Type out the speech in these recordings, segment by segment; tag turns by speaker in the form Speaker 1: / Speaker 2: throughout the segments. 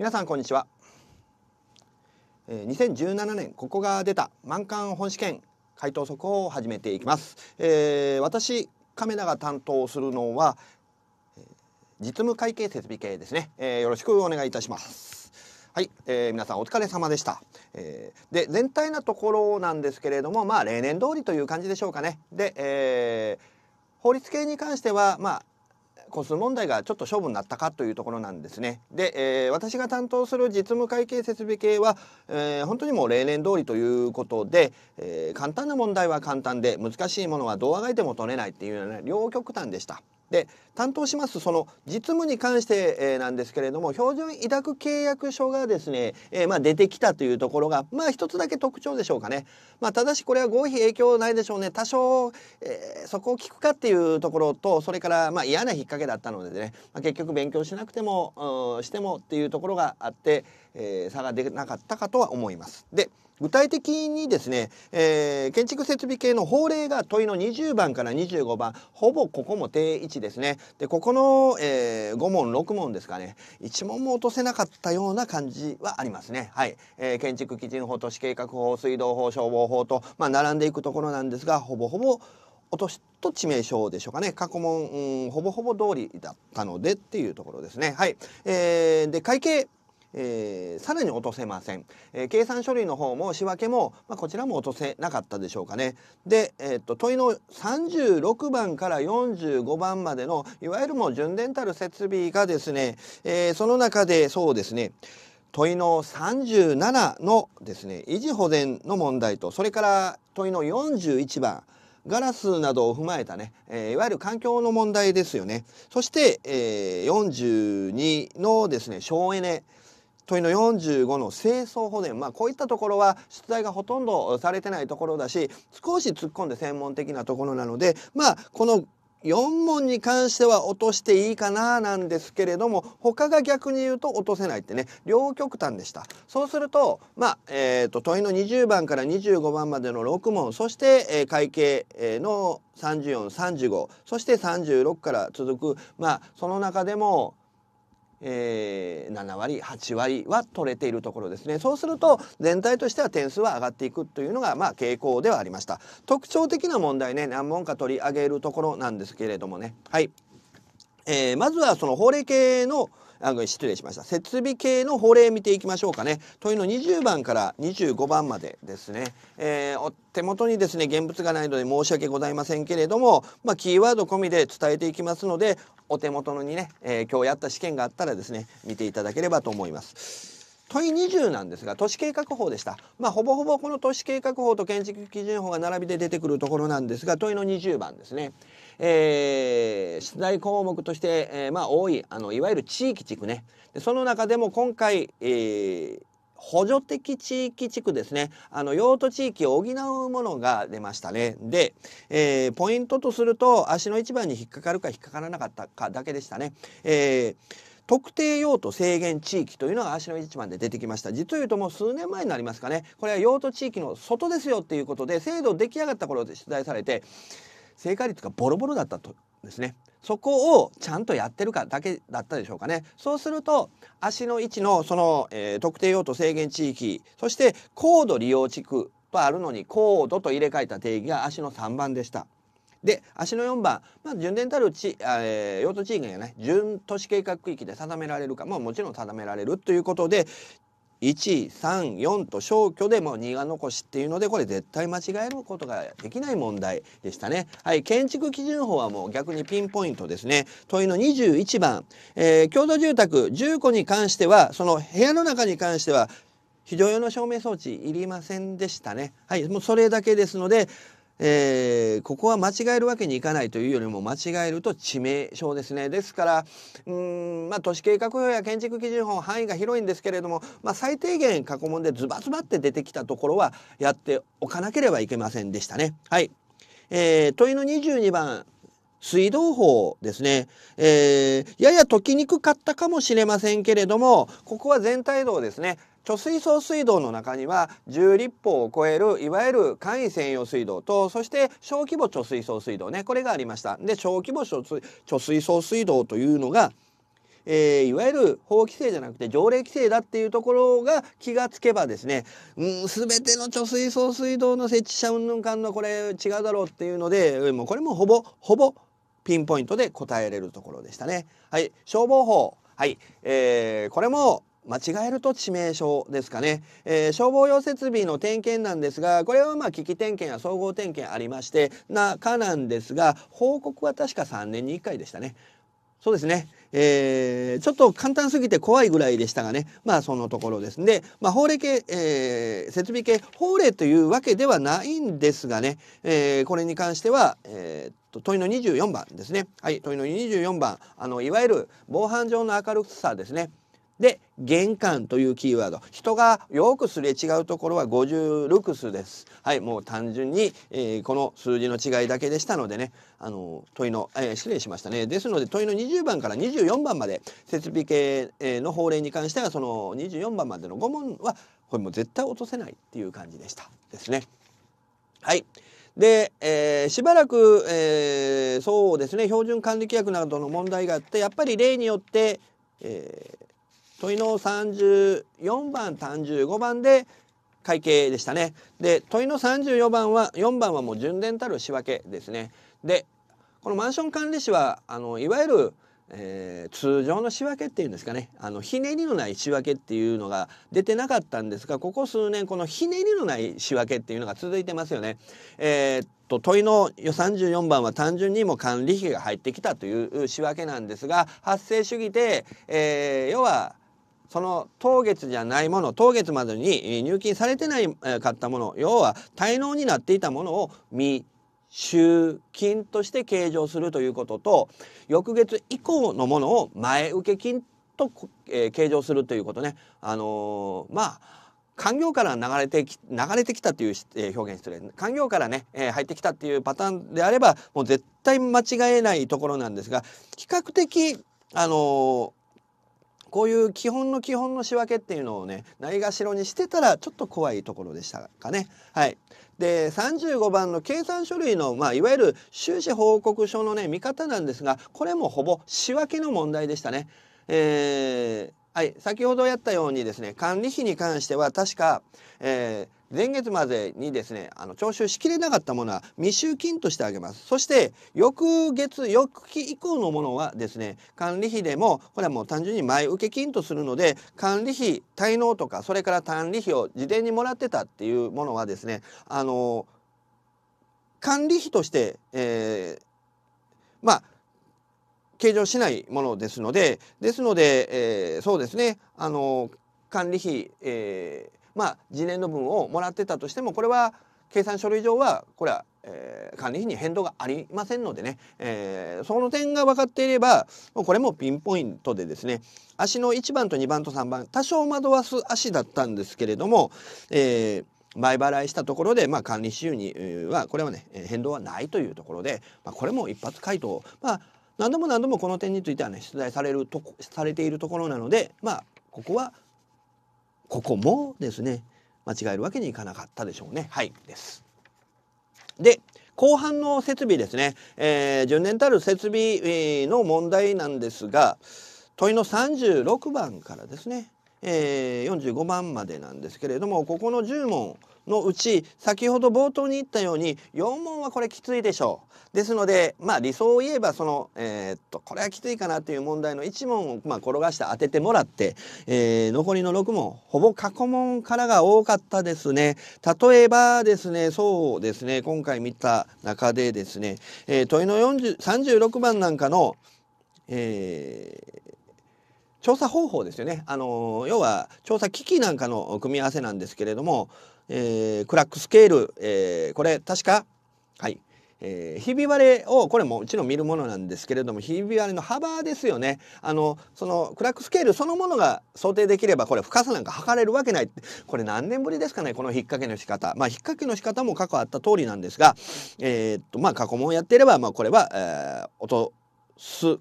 Speaker 1: 皆さんこんにちは2017年ここが出た満貫本試験回答速報を始めていきます、えー、私カメラが担当するのは実務会計設備系ですね、えー、よろしくお願いいたしますはい、えー、皆さんお疲れ様でした、えー、で全体なところなんですけれどもまあ例年通りという感じでしょうかねで、えー、法律系に関してはまあ個数問題がちょっと勝負になったかというところなんですね。で、えー、私が担当する実務会計設備系は、えー、本当にもう例年通りということで、えー、簡単な問題は簡単で難しいものはどうあがいても取れないっていうような両極端でした。で担当しますその実務に関して、えなんですけれども標準委託契約書がですね、えー、まあ、出てきたというところがまあ一つだけ特徴でしょうかね。まあ、ただしこれは合否影響ないでしょうね多少、えー、そこを聞くかっていうところとそれからまあ嫌な引っ掛けだったのでね、まあ、結局勉強しなくてもしてもっていうところがあって、えー、差が出なかったかとは思います。で具体的にですね、えー、建築設備系の法令が問いの20番から25番ほぼここも定位置ですねでここの、えー、5問6問ですかね1問も落とせなかったような感じはありますねはい、えー、建築基準法都市計画法水道法消防法と、まあ、並んでいくところなんですがほぼほぼ落としと致命傷でしょうかね過去問、うん、ほぼほぼ通りだったのでっていうところですねはい、えー、で会計えー、さらに落とせません、えー、計算書類の方も仕分けも、まあ、こちらも落とせなかったでしょうかねで、えー、っと問いの36番から45番までのいわゆるもう純伝たる設備がですね、えー、その中でそうですね問いの37のですね維持保全の問題とそれから問いの41番ガラスなどを踏まえたね、えー、いわゆる環境の問題ですよねそして、えー、42のですね省エネ問いの45の清掃保全まあこういったところは出題がほとんどされてないところだし少し突っ込んで専門的なところなのでまあこの4問に関しては落としていいかななんですけれども他が逆に言うと落とせないってね両極端でしたそうするとまあ、えーと、問いの20番から25番までの6問そして、えー、会計の3435そして36から続くまあその中でもえー、7割8割は取れているところですねそうすると全体としては点数は上がっていくというのがまあ傾向ではありました特徴的な問題ね何問か取り上げるところなんですけれどもねはい、えー、まずはその法令系のあの失礼しました設備系の法令見ていきましょうかね問いの20番から25番までですね、えー、お手元にですね現物がないので申し訳ございませんけれども、まあ、キーワード込みで伝えていきますのでお手元のにね、えー、今日やった試験があったらですね見ていただければと思います。問い20なんですが都市計画法でした、まあ、ほぼほぼこの都市計画法と建築基準法が並びで出てくるところなんですが問いの20番ですね。えー、出題項目として、えー、まあ多いあのいわゆる地域地区ねでその中でも今回、えー、補助的地域地区ですねあの用途地域を補うものが出ましたねで、えー、ポイントとすると足の一番に引っかかるか引っかからなかったかだけでしたね。えー特定用途制限地域というのが足の一番で出てきました実を言うともう数年前になりますかねこれは用途地域の外ですよっていうことで制度出来上がった頃で出題されて、正解率がボロボロだったとですねそこをちゃんとやってるかだけだったでしょうかねそうすると足の位置のその、えー、特定用途制限地域そして高度利用地区とあるのに高度と入れ替えた定義が足の3番でした。で足の4番、まあ、順伝たる地、えー、用途地域がね準都市計画区域で定められるか、まあ、もちろん定められるということで134と消去でも2が残しっていうのでこれ絶対間違えることができない問題でしたね。はい、建築基準法はもう逆にピンポイントですね。問いの21番、えー、共同住宅10個に関してはその部屋の中に関しては非常用の照明装置いりませんでしたね。はい、もうそれだけですのでえー、ここは間違えるわけにいかないというよりも間違えると致命傷ですね。ですからうんまあ都市計画法や建築基準法範囲が広いんですけれども、まあ、最低限過去問でズバズバって出てきたところはやっておかなければいけませんでしたね。はい、えー、問いの22番水道法ですね、えー、やや解きにくかったかもしれませんけれどもここは全体像ですね貯水槽水道の中には10立方を超えるいわゆる簡易専用水道とそして小規模貯水槽水道ねこれがありました。で小規模貯水槽水道というのがえー、いわゆる法規制じゃなくて条例規制だっていうところが気がつけばですね、うん、全ての貯水槽水道の設置者云々間のこれ違うだろうっていうのでもうこれもほぼほぼピンポイントで答えれるところでしたね。はい、消防法はい、えー、これも間違えると致命傷ですかね、えー、消防用設備の点検なんですがこれはまあ機器点検や総合点検ありましてなかなんですが報告は確か3年に1回でしたね。そうですね。えー、ちょっと簡単すぎて怖いぐらいでしたがね。まあそのところです。で、まあ法令系、えー、設備系、法令というわけではないんですがね、えー、これに関しては、えーと問いの24番ですね。はい、問いの24番、あのいわゆる防犯上の明るさですね。で玄関というキーワード人がよくすれ違うところは50ルクスですはいもう単純に、えー、この数字の違いだけでしたのでねあの問いの、えー、失礼しましたねですので問いの20番から24番まで設備系の法令に関してはその24番までの5問はこれも絶対落とせないっていう感じでしたですねはいで、えー、しばらく、えそうですね標準管理規約などの問題があってやっぱり例によって、えー、問いの34番35番で会計でしたね。で問いの34番は4番はもう順伝たる仕分けですね。でこのマンション管理士はあのいわゆるえー、通常の仕分けっていうんですかねあのひねりのない仕分けっていうのが出てなかったんですがここ数年このひねりのない仕分けっていうのが続いてますよね。えー、っと問いの34番は単純にも管理費が入ってきたという仕分けなんですが発生主義で、えー、要はその当月じゃないもの当月までに入金されてないかったもの要は滞納になっていたものを未集金として計上するということと翌月以降のものを前受金と、えー、計上するということね。あのー、まあ官業から流れてき流れてきたという、え表現失礼官業からね、えー、入ってきたっていうパターンであればもう絶対間違えないところなんですが比較的あのこういう基本の基本の仕分けっていうのをねないがしろにしてたらちょっと怖いところでしたかね。はい、で35番の計算書類の、まあ、いわゆる収支報告書のね見方なんですがこれもほぼ仕分けの問題でしたね。えーはい、先ほどやったようにですね管理費に関しては確か、えー、前月までにですねあの徴収しきれなかったものは未収金としてあげますそして翌月翌期以降のものはですね管理費でもこれはもう単純に前受け金とするので管理費滞納とかそれから管理費を事前にもらってたっていうものはですねあの管理費として、えー、まあ計上しないものですのでですので、えー、そうですねあの管理費、えー、まあ次年度分をもらってたとしてもこれは計算書類上はこれは、えー、管理費に変動がありませんのでね、えー、その点が分かっていればこれもピンポイントでですね足の1番と2番と3番多少惑わす足だったんですけれども、えー、前払いしたところで、まあ、管理収入はこれはね変動はないというところで、まあ、これも一発回答まあ何度も何度もこの点についてはね出題されるとされているところなのでまあここはここもですね間違えるわけにいかなかったでしょうね。はいです。で後半の設備ですね、えー、純年たる設備の問題なんですが問いの36番からですねえー、45番までなんですけれどもここの10問のうち先ほど冒頭に言ったように4問はこれきついでしょう。ですので、まあ、理想を言えばその、えー、っとこれはきついかなという問題の1問を、まあ、転がして当ててもらって、えー、残りの6問ほぼ過去問からが多かったですね。例えばですねそうですね今回見た中でですね、えー、問いの40 36番なんかの、え調査方法ですよね。あの要は調査機器なんかの組み合わせなんですけれども、えー、クラックスケール、えー、これ確かはい。えー、ひび割れをこれもうちの見るものなんですけれどもひび割れの幅ですよねあのそのクラックスケールそのものが想定できればこれ深さなんか測れるわけないこれ何年ぶりですかねこの引っ掛けの仕方まあ引っ掛けの仕方も過去あった通りなんですがえー、っとまあ過去問やっていればまあこれは、えー、落とす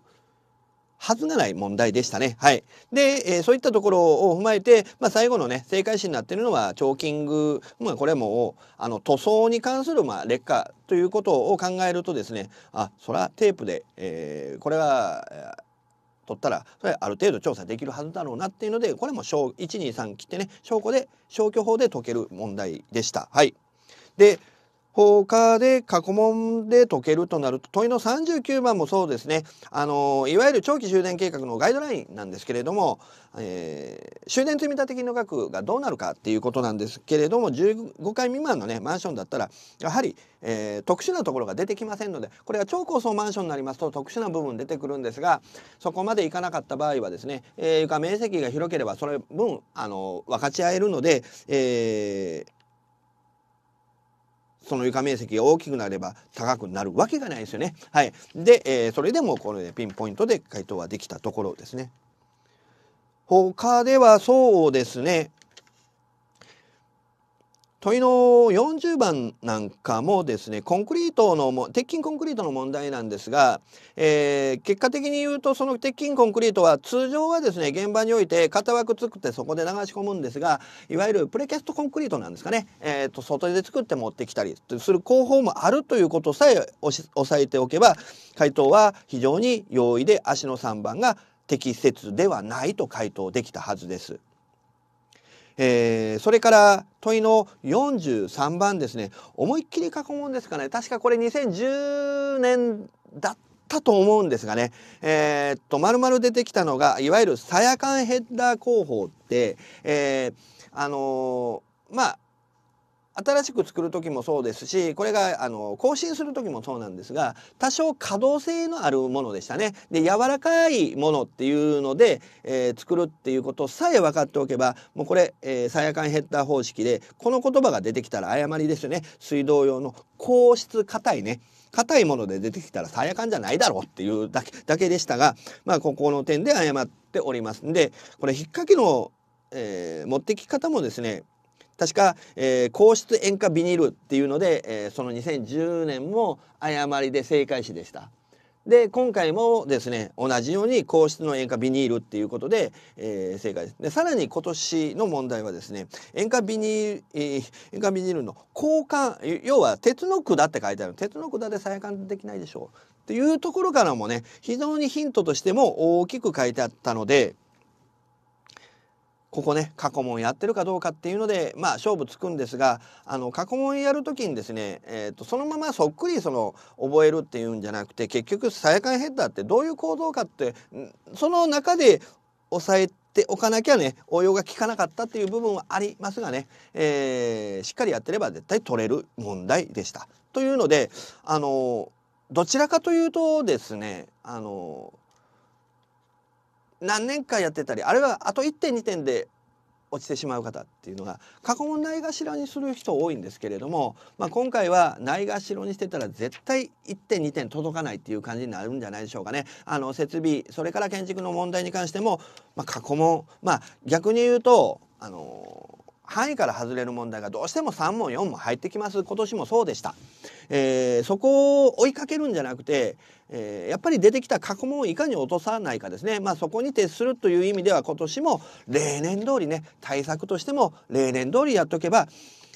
Speaker 1: ずがない問題でしたね。はい。で、えー、そういったところを踏まえて、まあ、最後のね、正解詞になってるのは、チョーキング。まあ、これも、あの、塗装に関する、まあ、劣化ということを考えるとですね、あ、そらテープで、えー、これは、取ったらそれある程度調査できるはずだろうなっていうのでこれも123切ってね証拠で消去法で解ける問題でした。はい、で他で過去問で解けるとなると問いの39番もそうですねあのいわゆる長期終電計画のガイドラインなんですけれども、えー、終電積立金の額がどうなるかっていうことなんですけれども15回未満のねマンションだったらやはり、えー、特殊なところが出てきませんのでこれが超高層マンションになりますと特殊な部分出てくるんですがそこまでいかなかった場合はですね、えー、床面積が広ければそれ分あの分かち合えるので、えー、その床面積が大きくなれば高くなるわけがないですよね。はい、で、えー、それでもこれでピンポイントで回答はできたところですね。他ではそうですね問いの40番なんかもですねコンクリートの鉄筋コンクリートの問題なんですが、えー、結果的に言うとその鉄筋コンクリートは通常はですね現場において型枠作ってそこで流し込むんですがいわゆるプレキャストコンクリートなんですかね、えーと、外で作って持ってきたりする工法もあるということさえ押さえておけば回答は非常に容易で足の3番が適切ではないと回答できたはずです。えー、それから問いの43番ですね思いっきり過去問ですかね確かこれ2010年だったと思うんですがねえー、っとまるまる出てきたのがいわゆるさやかんヘッダー工法って、えー、あのまあ新しく作る時もそうですしこれがあの更新する時もそうなんですが多少可動性のあるものでしたね。で柔らかいものっていうので、えー、作るっていうことさえ分かっておけばもうこれ、えー、サヤカンヘッダー方式でこの言葉が出てきたら誤りですよね。水道用の硬質硬いね硬いもので出てきたらさやかんじゃないだろうっていうだけだけでしたがまあここの点で誤っておりますんでこれ引っ掛けの、えー、持ってき方もですね確か、えー、皇室塩化ビニールっていうので、えー、その2010年も誤りで正解詞でした。で今回もですね同じように皇室の塩化ビニールっていうことで、えー、正解ですでさらに今年の問題はですね塩化ビニール、えー、塩化ビニールの交換要は鉄の管って書いてある鉄の管で再換できないでしょうっていうところからもね非常にヒントとしても大きく書いてあったのでここね過去問やってるかどうかっていうのでまあ勝負つくんですがあの過去問やる時にですね、えーと、そのままそっくりその覚えるっていうんじゃなくて結局さやかんヘッダーってどういう構造かってその中で抑えてておかなきゃね応用が効かなかったっていう部分はありますがね、えー、しっかりやってれば絶対取れる問題でした。というのであのどちらかというとですねあの何年かやってたりあるいはあと1点2点で落ちてしまう方っていうのが過去問ないがしろにする人多いんですけれども、まあ、今回はないがしろにしてたら絶対1点2点届かないっていう感じになるんじゃないでしょうかね。あの設備それから建築の問題に関しても、まあ、過去問、まあ、逆に言うとあの範囲から外れる問題がどうしても3問4問入ってきます今年もそうでした。えー、そこを追いかけるんじゃなくて、えー、やっぱり出てきた過去問をいかに落とさないかですね、まあ、そこに徹するという意味では今年も例年通りね対策としても例年通りやっとけば、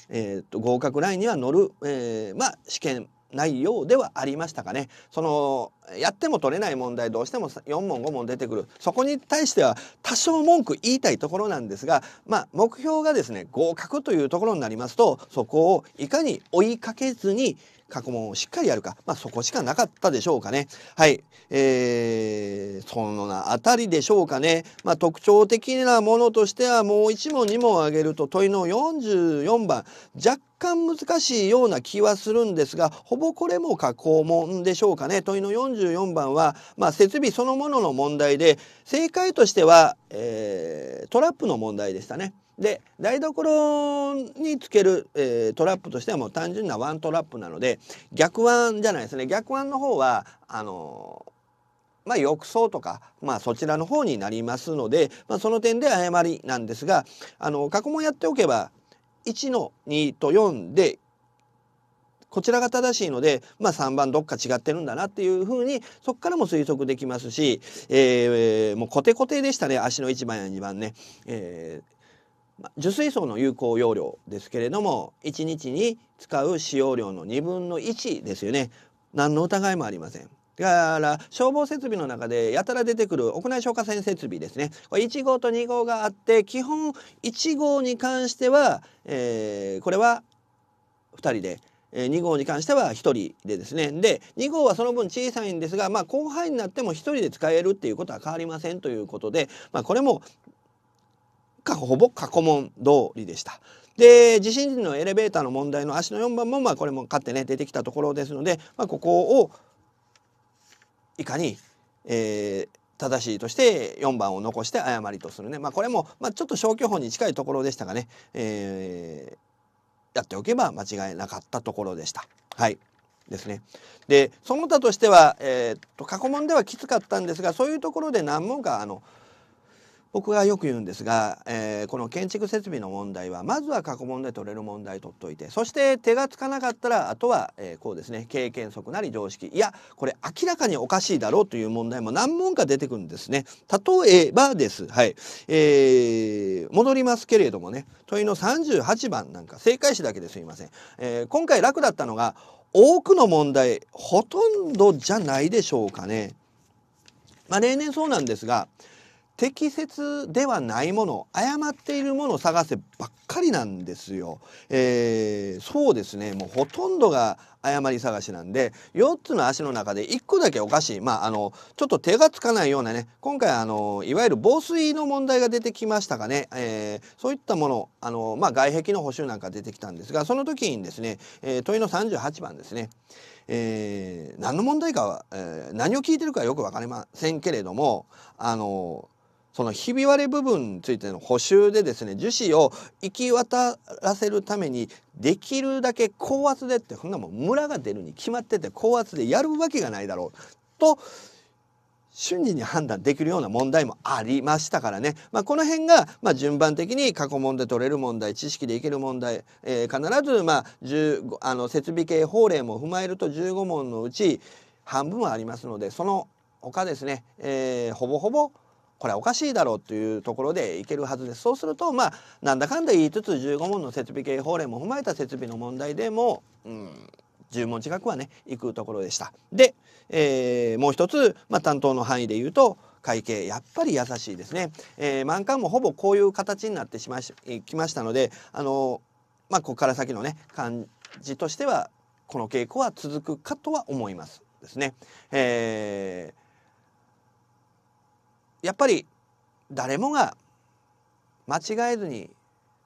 Speaker 1: えー、と合格ラインには乗る、えー、まあ、試験内容ではありましたかね。そのやっても取れない問題どうしても4問5問出てくるそこに対しては多少文句言いたいところなんですが、まあ、目標がですね合格というところになりますとそこをいかに追いかけずに過去問をしっかりやるか、まあ、そこしかなかったでしょうかね。はい、えー、そのなあたりでしょうかね。まあ、特徴的なものとしてはもう1問2問挙げると問いの44番若干難しいような気はするんですがほぼこれも過去問でしょうかね。問いの4 44番は、まあ、設備そのものの問題で正解としては、えー、トラップの問題でしたね。で台所につける、えー、トラップとしてはもう単純なワントラップなので逆腕じゃないですね逆腕の方はあのー、まあ、浴槽とか、まあ、そちらの方になりますので、まあ、その点で誤りなんですがあの過去問やっておけば1の2と4でこちらが正しいので、まあ、3番どっか違ってるんだなっていうふうにそこからも推測できますし、えー、もうコテコテでしたね足の1番や2番ね。えー受水槽の有効容量ですけれども1日に使う使用量の2分の1ですよね何の疑いもありませんだから消防設備の中でやたら出てくる屋内消火栓設備ですねこれ1号と2号があって基本1号に関しては、えー、これは2人でえー、2号に関しては1人でですねで2号はその分小さいんですが、まあ、後輩になっても1人で使えるっていうことは変わりませんということで、まあ、これもほぼ過去問通りでした。で地震時のエレベーターの問題の足の4番も、まあ、これも勝ってね出てきたところですので、まあ、ここをいかに、えー、正しいとして4番を残して誤りとするね、まあ、これも、まあ、ちょっと消去法に近いところでしたがね、えやっておけば間違いなかったところでした。はいですね。でその他としては、えー、っと過去問ではきつかったんですがそういうところで何問かあの「僕がよく言うんですが、えー、この建築設備の問題はまずは過去問で取れる問題取っといてそして手がつかなかったらあとは、えー、こうですね経験則なり常識いやこれ明らかにおかしいだろうという問題も何問か出てくるんですね。例えばです、はいえー、戻りますけれどもね問いの38番なんか正解詞だけですいません。えー、今回楽だったのが多くの問題ほとんどじゃないでしょうかね。まあ、例年そうなんですが適切ではないもの誤っているものを探せばっかりなんですよ、えー、そうですねもうほとんどが誤り探しなんで4つの足の中で1個だけおかしいまああのちょっと手がつかないようなね今回あのいわゆる防水の問題が出てきましたかね、えー、そういったものあの、まあ、外壁の補修なんか出てきたんですがその時にですね、えー、問いの38番ですね、えー、何の問題かは、えー、何を聞いてるかよく分かりませんけれどもあのそのひび割れ部分についての補修でですね樹脂を行き渡らせるためにできるだけ高圧でってそんなもんムラが出るに決まってて高圧でやるわけがないだろうと瞬時に判断できるような問題もありましたからね、まあ、この辺が、まあ、順番的に過去問で取れる問題知識でいける問題、えー、必ず、まあ、1あの設備系法令も踏まえると15問のうち半分はありますのでその他ですね、えー、ほぼほぼこれはおかしいだろうというところでいけるはずですそうするとまあなんだかんだ言いつつ15問の設備系法令も踏まえた設備の問題でも、うん、10問近くはね行くところでした。で、えー、もう一つ、まあ、担当の範囲で言うと会計やっぱり優しいですね、えー、満館もほぼこういう形になってしまいきましたのであのまあここから先のね感じとしてはこの傾向は続くかとは思いますですね。えーやっぱり誰もが間違えずに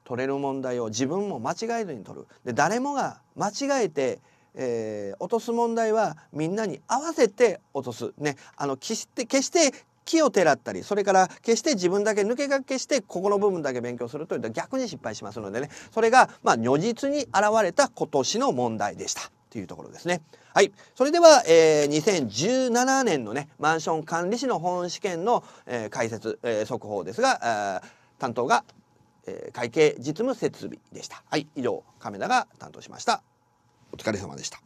Speaker 1: 取れる問題を自分も間違えずに取るで誰もが間違えて、えー、落とす問題はみんなに合わせて落とす。ね、あの決して決して木をてらったりそれから決して自分だけ抜け駆けしてここの部分だけ勉強するというと逆に失敗しますのでねそれがまあ如実に現れた今年の問題でした。というところですね。はい。それでは、えー、2017年のね、マンション管理士の本試験の、えー、解説、えー、速報ですが、担当が、えー、会計実務設備でした。はい。以上、亀田が担当しました。お疲れ様でした。